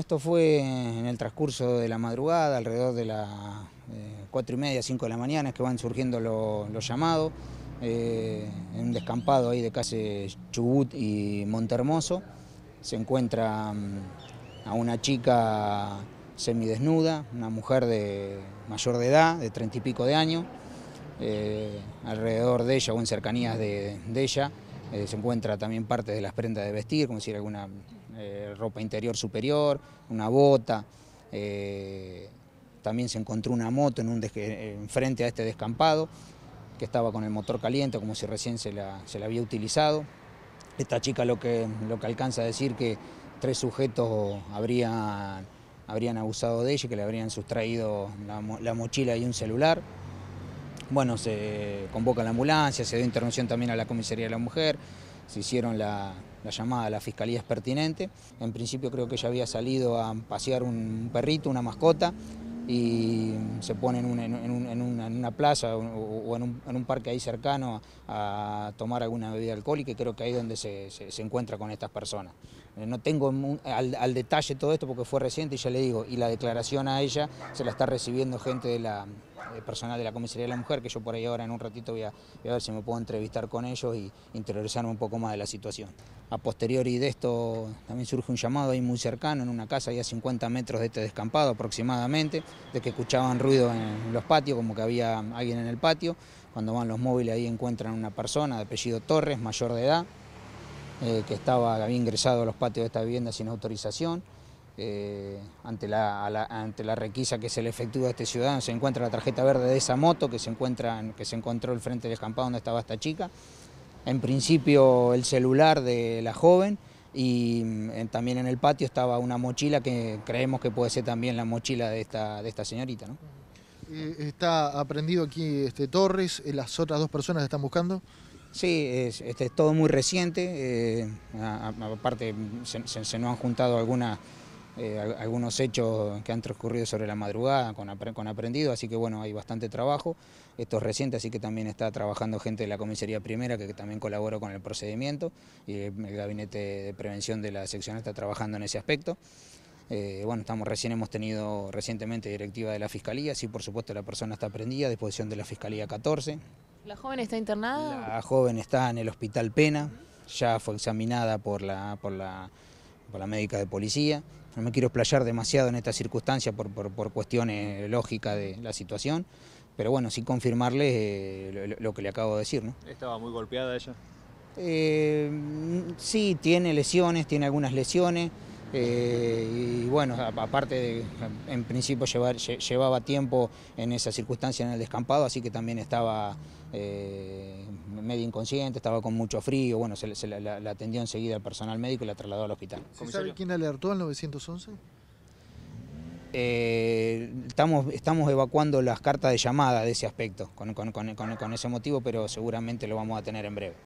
Esto fue en el transcurso de la madrugada, alrededor de las 4 eh, y media, 5 de la mañana, es que van surgiendo los llamados, eh, en un descampado ahí de casi Chubut y Montermoso. Se encuentra mm, a una chica semidesnuda, una mujer de mayor de edad, de 30 y pico de años. Eh, alrededor de ella o en cercanías de, de ella se encuentra también parte de las prendas de vestir, como si era alguna eh, ropa interior superior, una bota. Eh, también se encontró una moto en eh, frente a este descampado que estaba con el motor caliente, como si recién se la, había utilizado. Esta chica lo que, alcanza a decir que tres sujetos habrían, habrían abusado de ella, que le habrían sustraído la mochila y un celular. Bueno, se convoca la ambulancia, se dio intervención también a la comisaría de la mujer hicieron la, llamada a la fiscalía es pertinente. En principio creo que ella había salido a pasear un perrito, una mascota, y se pone en una, plaza o en un, parque ahí cercano a tomar alguna bebida alcohólica y creo que ahí es donde se, encuentra con estas personas. Eh, no tengo al, detalle todo esto porque fue reciente y ya le digo, y la declaración a ella se la está recibiendo gente de la, eh, personal de la Comisaría de la Mujer, que yo por ahí ahora en un ratito voy a, ver si me puedo entrevistar con ellos y interiorizarme un poco más de la situación. A posteriori de esto también surge un llamado ahí muy cercano, en una casa ahí a 50 metros de este descampado aproximadamente, de que escuchaban ruido en los patios, como que había alguien en el patio. Cuando van los móviles ahí encuentran una persona de apellido Torres, mayor de edad, eh, que estaba, había ingresado a los patios de esta vivienda sin autorización. Eh, ante, la, ante la requisa que se le efectúa a este ciudadano, se encuentra la tarjeta verde de esa moto que se, encuentra, que se encontró al frente del escampado donde estaba esta chica, en principio el celular de la joven y mm, también en el patio estaba una mochila que creemos que puede ser también la mochila de esta, de esta señorita. Eh, Está aprendido aquí este Torres, eh, las otras dos personas están buscando. Sí, es, este, todo muy reciente, aparte se, se nos han juntado algunas eh, algunos hechos que han transcurrido sobre la madrugada con, con, aprendido, así que bueno, hay bastante trabajo. Esto es reciente, así que también está trabajando gente de la comisaría primera que, también colaboró con el procedimiento y el gabinete de prevención de la sección está trabajando en ese aspecto. Eh, bueno, estamos recién hemos tenido recientemente directiva de la Fiscalía, sí, por supuesto la persona está aprendida a disposición de la Fiscalía 14. ¿La joven está internada? La joven está en el Hospital Pena, ya fue examinada por la, por la para la médica de policía. No me quiero explayar demasiado en esta circunstancia por, por, cuestiones lógicas de la situación, pero bueno, sí confirmarle eh, lo, que le acabo de decir. ¿no? ¿Estaba muy golpeada ella? Eh, mm, sí, tiene lesiones, tiene algunas lesiones. Eh, y bueno, aparte, de, en principio llevaba tiempo en esa circunstancia en el descampado, así que también estaba eh, medio inconsciente, estaba con mucho frío. Bueno, se, la, atendió enseguida el personal médico y la trasladó al hospital. sabe quién alertó al 911? Eh, estamos, estamos evacuando las cartas de llamada de ese aspecto, con ese motivo, pero seguramente lo vamos a tener en breve.